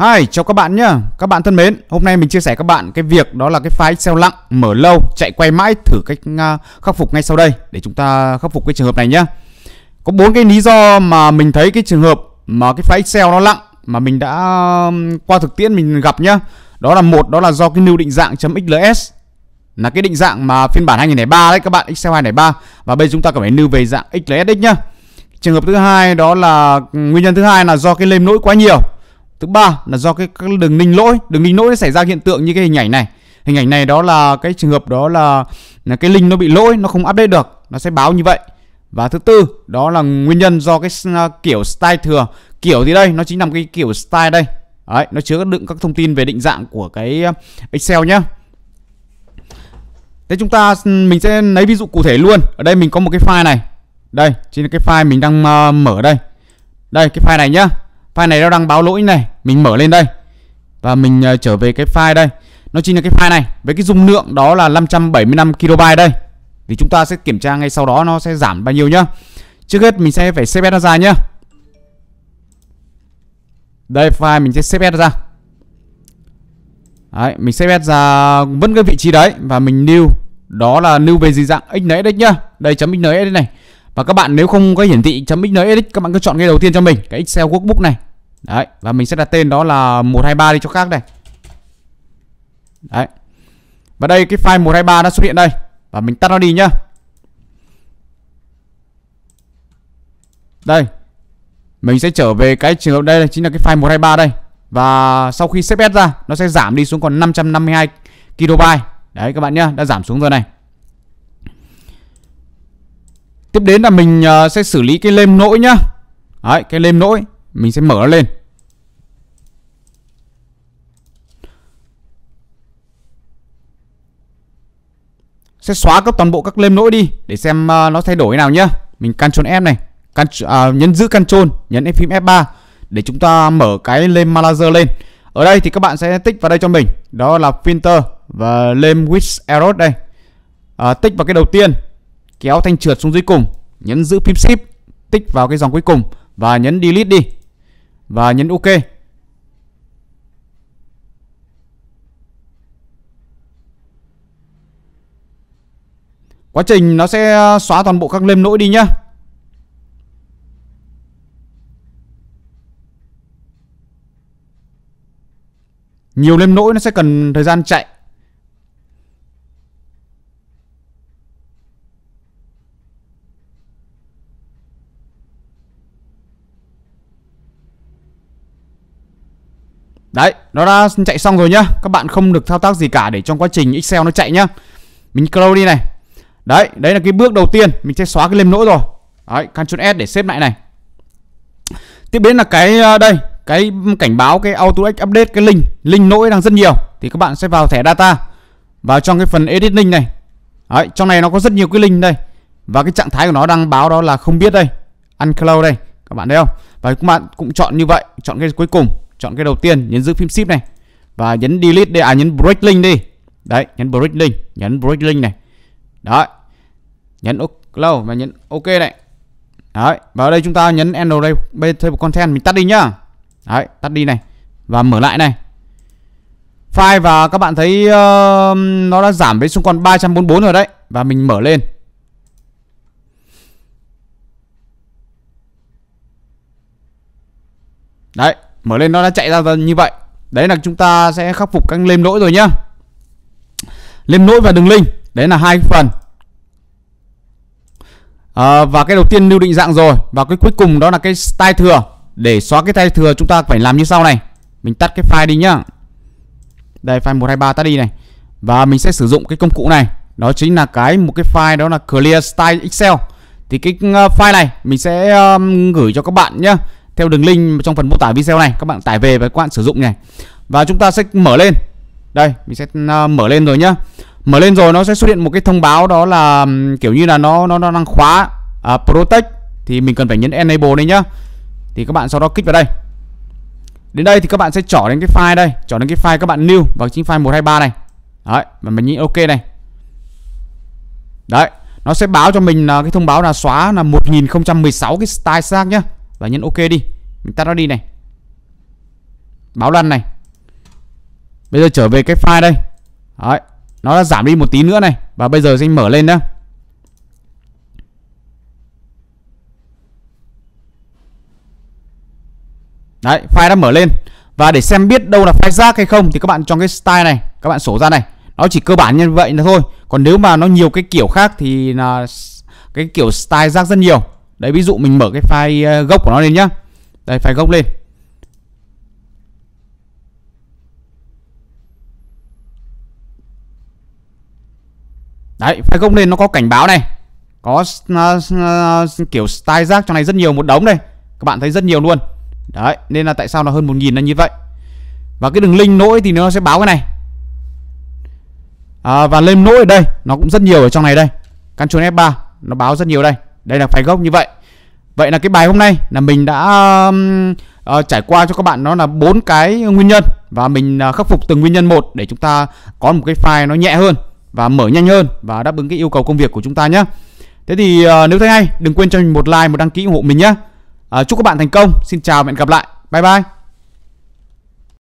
Hi, chào các bạn nhé. Các bạn thân mến, hôm nay mình chia sẻ các bạn cái việc đó là cái file Excel lặng mở lâu chạy quay mãi thử cách à, khắc phục ngay sau đây để chúng ta khắc phục cái trường hợp này nhé. Có bốn cái lý do mà mình thấy cái trường hợp mà cái file Excel nó lặng mà mình đã qua thực tiễn mình gặp nhá. Đó là một đó là do cái new định dạng .xls là cái định dạng mà phiên bản 2003 đấy các bạn Excel 2003 và bây giờ chúng ta cần phải new về dạng XLSX nhá. Trường hợp thứ hai đó là nguyên nhân thứ hai là do cái lên lỗi quá nhiều thứ ba là do cái các đường linh lỗi đường linh lỗi nó xảy ra hiện tượng như cái hình ảnh này hình ảnh này đó là cái trường hợp đó là, là cái link nó bị lỗi nó không update được nó sẽ báo như vậy và thứ tư đó là nguyên nhân do cái à, kiểu style thừa kiểu gì đây nó chính nằm cái kiểu style đây Đấy, nó chứa đựng các thông tin về định dạng của cái à, Excel nhá Thế chúng ta mình sẽ lấy ví dụ cụ thể luôn. Ở đây mình có một cái file này. Đây, chính là cái file mình đang à, mở đây. Đây cái file này nhá file này nó đang báo lỗi này mình mở lên đây và mình uh, trở về cái file đây nó chính là cái file này với cái dung lượng đó là 575 KB đây thì chúng ta sẽ kiểm tra ngay sau đó nó sẽ giảm bao nhiêu nhá trước hết mình sẽ phải xếp nó ra nhá đây file mình sẽ xếp ra Đấy, mình xếp bet ra vẫn cái vị trí đấy và mình lưu, đó là lưu về gì dạng x nấy nhá đây chấm x nấy này và các bạn nếu không có hiển thị chấm xnx các bạn cứ chọn ngay đầu tiên cho mình cái excel workbook này đấy và mình sẽ đặt tên đó là 123 đi cho khác đây đấy và đây cái file 123 đã xuất hiện đây và mình tắt nó đi nhá đây mình sẽ trở về cái trường hợp đây chính là cái file 123 đây và sau khi xếp S ra nó sẽ giảm đi xuống còn 552 kilobyte đấy các bạn nhá đã giảm xuống rồi này Tiếp đến là mình ờ, sẽ xử lý cái lêm nỗi nhá Đấy, cái lêm nỗi Mình sẽ mở nó lên Sẽ xóa các toàn bộ các lêm nỗi đi Để xem ờ, nó thay đổi nào nhá Mình Ctrl F này Ctrl, à, Nhấn giữ Ctrl Nhấn phím F3 Để chúng ta mở cái lêm malaser lên Ở đây thì các bạn sẽ tích vào đây cho mình Đó là filter Và lêm with arrow đây à, Tích vào cái đầu tiên kéo thanh trượt xuống dưới cùng nhấn giữ phím ship tích vào cái dòng cuối cùng và nhấn delete đi và nhấn ok quá trình nó sẽ à, xóa toàn bộ các lem lỗi đi nhá nhiều lem lỗi nó sẽ cần thời gian chạy Đấy, nó đã chạy xong rồi nhá. Các bạn không được thao tác gì cả để trong quá trình Excel nó chạy nhá. Mình close đi này. Đấy, đấy là cái bước đầu tiên, mình sẽ xóa cái lem lỗi rồi. Đấy, Ctrl S để xếp lại này. Tiếp đến là cái à, đây, cái cảnh báo cái auto update cái link, link lỗi đang rất nhiều thì các bạn sẽ vào thẻ data. Vào trong cái phần edit link này. Đấy, trong này nó có rất nhiều cái link đây. Và cái trạng thái của nó đang báo đó là không biết đây. Unclose đây, các bạn thấy không? Và các bạn cũng chọn như vậy, chọn cái cuối cùng chọn cái đầu tiên nhấn giữ phím shift này và nhấn delete đây à nhấn break link đi đấy nhấn break link nhấn break link này đấy nhấn ok lâu và nhấn ok này đấy và ở đây chúng ta nhấn end table content mình tắt đi nhá đấy tắt đi này và mở lại này file và các bạn thấy uh, nó đã giảm với xuống còn 344 rồi đấy và mình mở lên đấy mở lên nó đã chạy ra như vậy đấy là chúng ta sẽ khắc phục các lên lỗi rồi nhá lên lỗi và đường link đấy là hai phần à, và cái đầu tiên lưu định dạng rồi và cái cuối cùng đó là cái style thừa để xóa cái tay thừa chúng ta phải làm như sau này mình tắt cái file đi nhá đây file 123 tắt đi này và mình sẽ sử dụng cái công cụ này đó chính là cái một cái file đó là clear style excel thì cái ờ, file này mình sẽ um, gửi cho các bạn nhé theo đường link trong phần mô tả video này các bạn tải về và các bạn sử dụng này và chúng ta sẽ mở lên đây mình sẽ ờ, mở lên rồi nhá mở lên rồi nó sẽ xuất hiện một cái thông báo đó là kiểu như là nó nó, nó đang khóa à, protect thì mình cần phải nhấn enable đây nhá thì các bạn sau đó kích vào đây đến đây thì các bạn sẽ chọn đến cái file đây chọn đến cái file các bạn new vào chính file 123 này đấy và mình nhấn ok này đấy nó sẽ báo cho mình là cái thông báo là xóa là 1016 cái style xác nhá và nhấn ok đi mình tắt nó đi này báo lăn này bây giờ trở về cái file đây Đấy. nó đã giảm đi một tí nữa này và bây giờ anh mở lên nhá Đấy, file đã mở lên Và để xem biết đâu là file rác hay không Thì các bạn chọn cái style này, các bạn sổ ra này Nó chỉ cơ bản như vậy là thôi Còn nếu mà nó nhiều cái kiểu khác thì là Cái kiểu style rác rất nhiều đấy ví dụ mình mở cái file ờ, gốc của nó lên nhá đây file gốc lên đấy file gốc lên nó có cảnh báo này có uh, uh, kiểu style rác trong này rất nhiều một đống đây các bạn thấy rất nhiều luôn đấy nên là tại sao nó hơn 1.000 là như vậy và cái đường link lỗi thì nó sẽ báo cái này à, và lên lỗi ở đây nó cũng rất nhiều ở trong này đây Ctrl F3 nó báo rất nhiều đây đây là phái gốc như vậy vậy là cái bài hôm nay là mình đã uh, trải qua cho các bạn nó là bốn cái nguyên nhân và mình uh, khắc phục từng nguyên nhân một để chúng ta có một cái file nó nhẹ hơn và mở nhanh hơn và đáp ứng cái yêu cầu công việc của chúng ta nhé thế thì uh, nếu thấy hay đừng quên cho mình một like một đăng ký ủng hộ mình nhé uh, chúc các bạn thành công xin chào và hẹn gặp lại bye bye